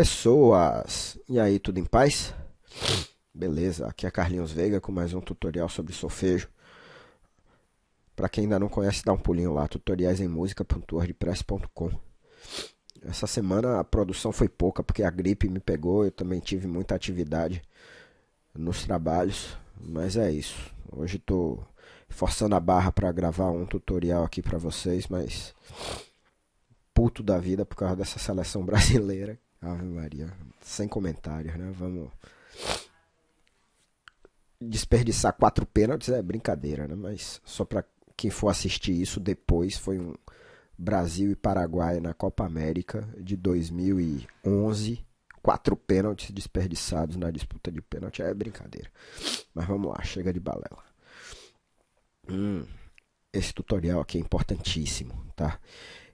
pessoas. E aí, tudo em paz? Beleza, aqui é Carlinhos Veiga com mais um tutorial sobre solfejo. Para quem ainda não conhece, dá um pulinho lá, tutoriaisemmusica.wordpress.com Essa semana a produção foi pouca porque a gripe me pegou, eu também tive muita atividade nos trabalhos, mas é isso. Hoje estou forçando a barra para gravar um tutorial aqui para vocês, mas puto da vida por causa dessa seleção brasileira Ave Maria. Sem comentários, né? Vamos. Desperdiçar quatro pênaltis é brincadeira, né? Mas só para quem for assistir isso depois, foi um Brasil e Paraguai na Copa América de 2011. Quatro pênaltis desperdiçados na disputa de pênalti. É brincadeira. Mas vamos lá, chega de balela. Hum, esse tutorial aqui é importantíssimo, tá?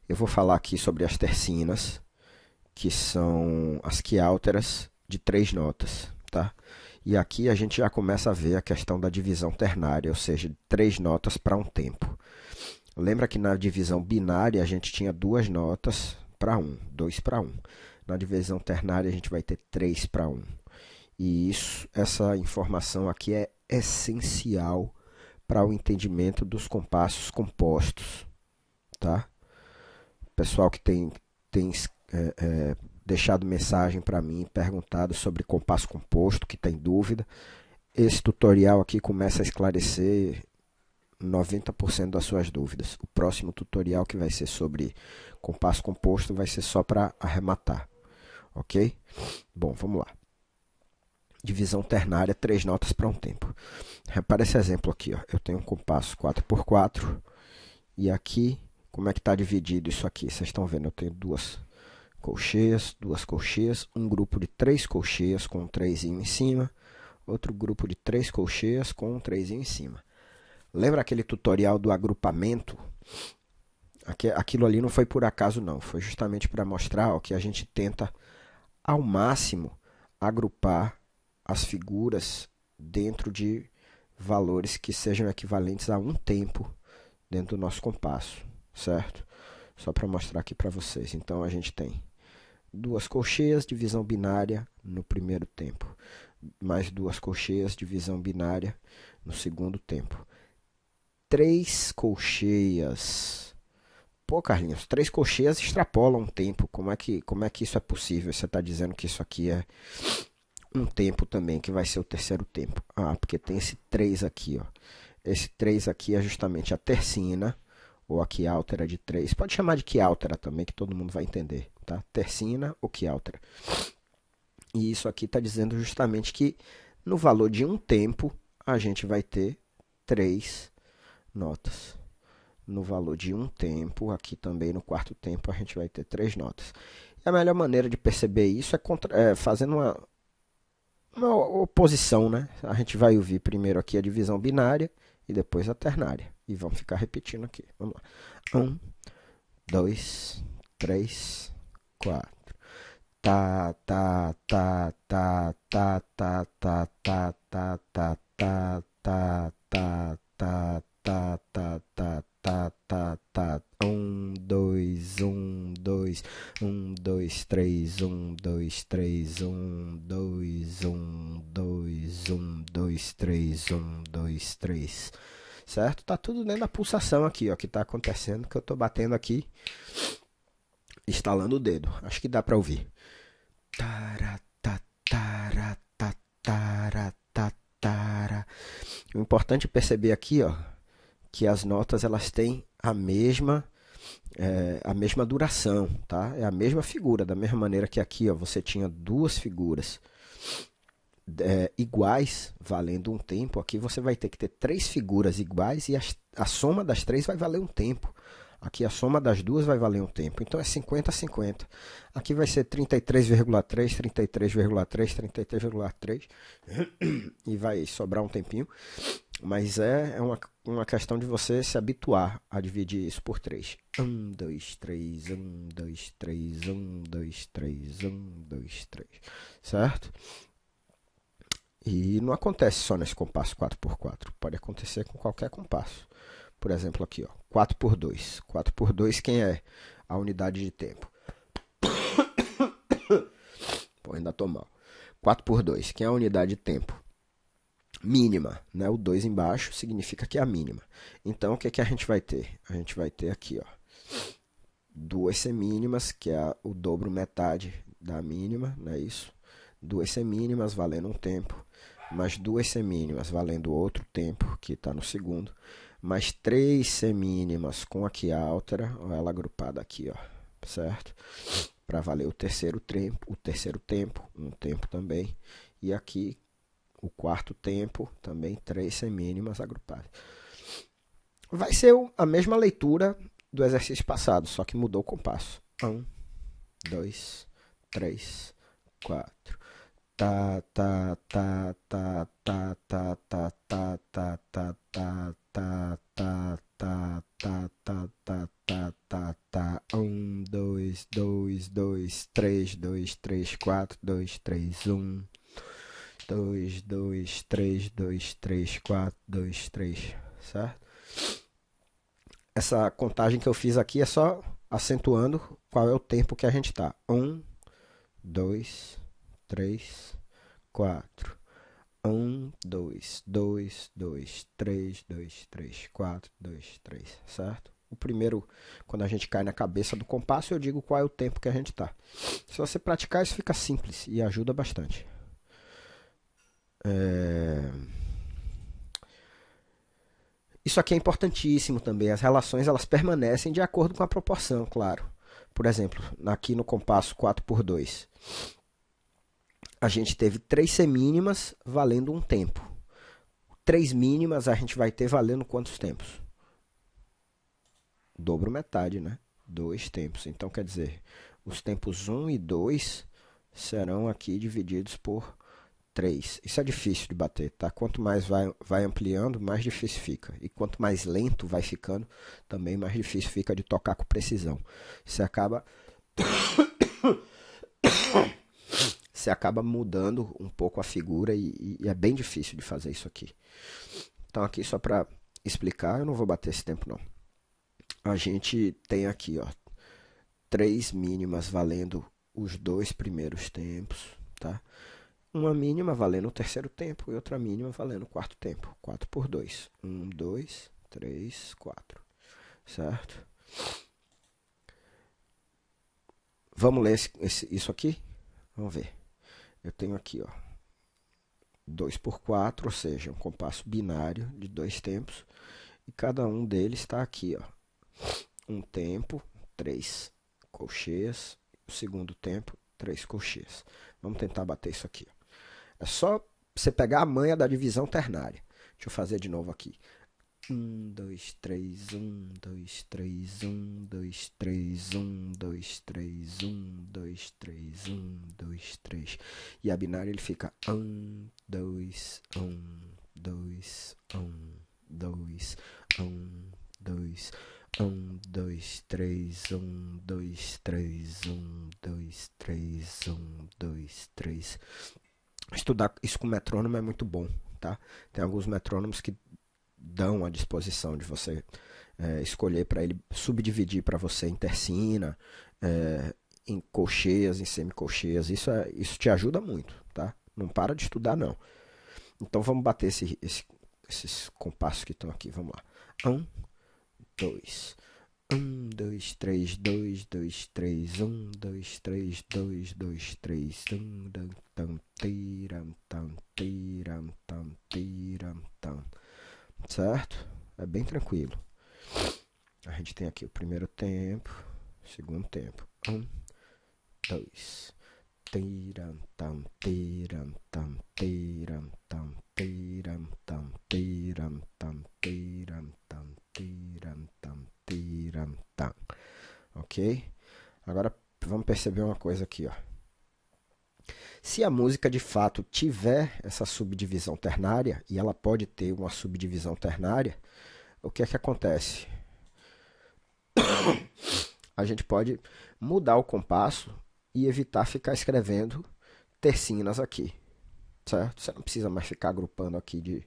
Eu vou falar aqui sobre as tercinas que são as que de três notas, tá? E aqui a gente já começa a ver a questão da divisão ternária, ou seja, três notas para um tempo. Lembra que na divisão binária a gente tinha duas notas para um, dois para um. Na divisão ternária a gente vai ter três para um. E isso, essa informação aqui é essencial para o entendimento dos compassos compostos, tá? Pessoal que tem tem é, é, deixado mensagem para mim, perguntado sobre compasso composto, que tem dúvida. Esse tutorial aqui começa a esclarecer 90% das suas dúvidas. O próximo tutorial que vai ser sobre compasso composto vai ser só para arrematar. Ok? Bom, vamos lá. Divisão ternária, três notas para um tempo. Repare esse exemplo aqui. Ó. Eu tenho um compasso 4x4. E aqui, como é que está dividido isso aqui? Vocês estão vendo, eu tenho duas colcheias, duas colcheias, um grupo de três colcheias com um trêsinho em cima, outro grupo de três colcheias com um trêsinho em cima. Lembra aquele tutorial do agrupamento? Aquilo ali não foi por acaso não, foi justamente para mostrar ó, que a gente tenta ao máximo agrupar as figuras dentro de valores que sejam equivalentes a um tempo dentro do nosso compasso, certo? só para mostrar aqui para vocês. Então a gente tem duas colcheias de visão binária no primeiro tempo, mais duas colcheias de visão binária no segundo tempo. Três colcheias. Pô, Carlinhos, três colcheias extrapolam um tempo. Como é que, como é que isso é possível? Você está dizendo que isso aqui é um tempo também, que vai ser o terceiro tempo. Ah, porque tem esse 3 aqui, ó. Esse 3 aqui é justamente a tercina ou a altera de 3. Pode chamar de quiáltera também, que todo mundo vai entender. Tá? Tercina ou quiáltera. E isso aqui está dizendo justamente que no valor de um tempo a gente vai ter três notas. No valor de um tempo, aqui também no quarto tempo, a gente vai ter três notas. E a melhor maneira de perceber isso é, contra, é fazendo uma, uma oposição. Né? A gente vai ouvir primeiro aqui a divisão binária e depois a ternária. E vamos ficar repetindo aqui. Vamos lá. Um, dois, três, quatro. Tá, tá, tá, tá, tá, tá, tá, tá, tá, tá, tá, tá, tá, tá, tá, tá, tá, tá, tá, tá. Um, dois, um, dois, um, dois, três, um, dois, três, um, dois, um, dois, um, dois, três, um, dois, três certo? Tá tudo dentro da pulsação aqui, ó, que tá acontecendo, que eu tô batendo aqui, instalando o dedo. Acho que dá para ouvir. Tá, tá, tá, o importante é perceber aqui, ó, que as notas elas têm a mesma é, a mesma duração, tá? É a mesma figura, da mesma maneira que aqui, ó, você tinha duas figuras é, iguais, valendo um tempo, aqui você vai ter que ter três figuras iguais e a, a soma das três vai valer um tempo. Aqui a soma das duas vai valer um tempo. Então é 50 a 50. Aqui vai ser 33,3, 33,3, 33,3 e vai sobrar um tempinho. Mas é, é, uma, uma questão de você se habituar a dividir isso por 3. 1, 2, 3, 1, 2, 3, 1, 2, 3, 1, 2, 3. Certo? E não acontece só nesse compasso 4x4, pode acontecer com qualquer compasso. Por exemplo, aqui, ó, 4x2. 4x2 quem é? A unidade de tempo. Pô, ainda estou mal. 4x2, quem é a unidade de tempo? Mínima, né? O 2 embaixo significa que é a mínima. Então, o que, que a gente vai ter? A gente vai ter aqui, ó, duas semínimas, que é o dobro metade da mínima, não é isso? Duas semínimas valendo um tempo mais duas semínimas valendo outro tempo, que está no segundo, mais três semínimas com a que altera, ela agrupada aqui, ó, certo? Para valer o terceiro tempo, o terceiro tempo, um tempo também, e aqui o quarto tempo, também três semínimas agrupadas. Vai ser a mesma leitura do exercício passado, só que mudou o compasso. Um, dois, três, quatro, ta ta ta ta ta ta ta ta ta ta ta ta ta ta ta ta ta ta um dois dois dois três dois três quatro dois três um dois dois três dois três quatro dois três certo essa contagem que eu fiz aqui é só acentuando qual é o tempo que a gente tá um dois três, quatro. Um, dois, dois, dois, três, dois, três, quatro, dois, três, certo? O primeiro, quando a gente cai na cabeça do compasso, eu digo qual é o tempo que a gente está. Se você praticar, isso fica simples e ajuda bastante. É... Isso aqui é importantíssimo também. As relações elas permanecem de acordo com a proporção, claro. Por exemplo, aqui no compasso 4 por 2 a gente teve três semínimas valendo um tempo. Três mínimas a gente vai ter valendo quantos tempos? Dobro metade, né? Dois tempos. Então, quer dizer, os tempos 1 um e 2 serão aqui divididos por 3. Isso é difícil de bater, tá? Quanto mais vai, vai ampliando, mais difícil fica. E quanto mais lento vai ficando, também mais difícil fica de tocar com precisão. Você acaba você acaba mudando um pouco a figura e, e é bem difícil de fazer isso aqui. Então aqui só para explicar, eu não vou bater esse tempo não. A gente tem aqui, ó, três mínimas valendo os dois primeiros tempos, tá? Uma mínima valendo o terceiro tempo e outra mínima valendo o quarto tempo. 4 por 2. 1, 2, 3, 4. Certo? Vamos ler esse, esse, isso aqui? Vamos ver eu tenho aqui, ó, 2 por 4, ou seja, um compasso binário de dois tempos, e cada um deles está aqui, ó, um tempo, três colcheias, o segundo tempo, três colcheias. Vamos tentar bater isso aqui. Ó. É só você pegar a manha da divisão ternária. Deixa eu fazer de novo aqui. Um, dois, três, um, dois, três, um, dois, três, um, dois, três, um, dois, três, um, dois, três. E a binária ele fica um, dois, um, dois, um, dois, um, dois. Um, dois, três, um, dois, três, um, dois, três, um, dois, três. Estudar isso com metrônomo é muito bom, tá? Tem alguns metrônomos que dão à disposição de você é, escolher para ele subdividir para você em tercina, é, em colcheias, em semicolcheias. Isso, é, isso te ajuda muito, tá? Não para de estudar, não. Então vamos bater esse, esse, esses compassos que estão aqui. Vamos lá. Um, dois. Um, dois, três, dois, dois, três, um, dois, três, dois, dois, três, um, tam, tam, tiram, tam, tiram, tam, tiram, tam certo? É bem tranquilo. A gente tem aqui o primeiro tempo, segundo tempo. Um, dois. Tiram, tam, tiram, tam, tiram, tam, tiram, tam, tiram, tam, tiram, tam, tiram, tam, tiram, tam. Ok? Agora vamos perceber uma coisa aqui, ó. Se a música de fato tiver essa subdivisão ternária, e ela pode ter uma subdivisão ternária, o que é que acontece? A gente pode mudar o compasso e evitar ficar escrevendo tercinas aqui, certo? Você não precisa mais ficar agrupando aqui de,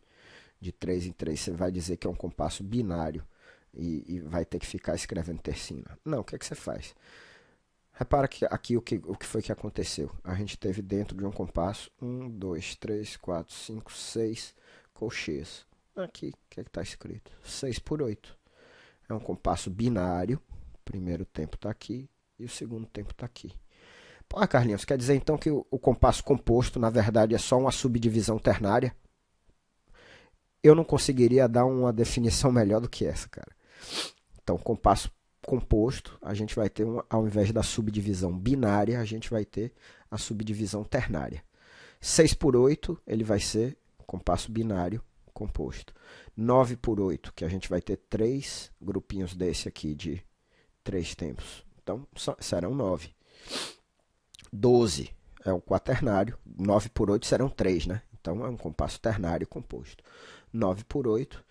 de 3 em 3. Você vai dizer que é um compasso binário e, e vai ter que ficar escrevendo tercina. Não, o que, é que você faz? Repara que aqui o que, o que foi que aconteceu. A gente teve dentro de um compasso 1, 2, 3, 4, 5, 6 colcheias. Aqui, o que é está escrito? 6 por 8. É um compasso binário. O primeiro tempo está aqui e o segundo tempo está aqui. Pô, Carlinhos, quer dizer então que o, o compasso composto, na verdade, é só uma subdivisão ternária? Eu não conseguiria dar uma definição melhor do que essa, cara. Então, compasso composto, a gente vai ter, um, ao invés da subdivisão binária, a gente vai ter a subdivisão ternária. 6 por 8, ele vai ser compasso binário composto. 9 por 8, que a gente vai ter três grupinhos desse aqui de três tempos. Então, serão 9. 12 é o quaternário, 9 por 8 serão 3, né? Então, é um compasso ternário composto. 9 por 8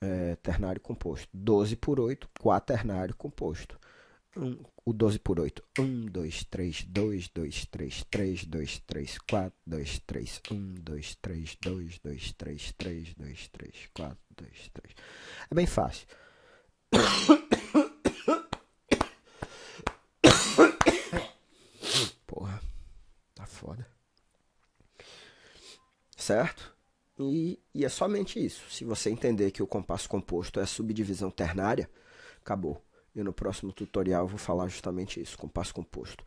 é, ternário composto. 12 por 8, quaternário composto. Um, o 12 por 8, 1, 2, 3, 2, 2, 3, 3, 2, 3, 4, 2, 3, 1, 2, 3, 2, 2, 3, 3, 2, 3, 4, 2, 3. É bem fácil. Porra, tá foda. Certo? E, e é somente isso. Se você entender que o compasso composto é subdivisão ternária, acabou. E no próximo tutorial eu vou falar justamente isso, compasso composto.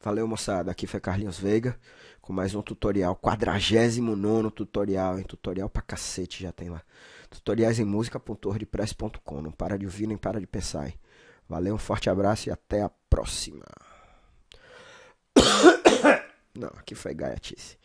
Valeu, moçada. Aqui foi Carlinhos Veiga com mais um tutorial, 49 tutorial, hein? Tutorial pra cacete já tem lá. Tutoriais em música.wordpress.com. Não para de ouvir, nem para de pensar, hein? Valeu, um forte abraço e até a próxima. Não, aqui foi gaiatice.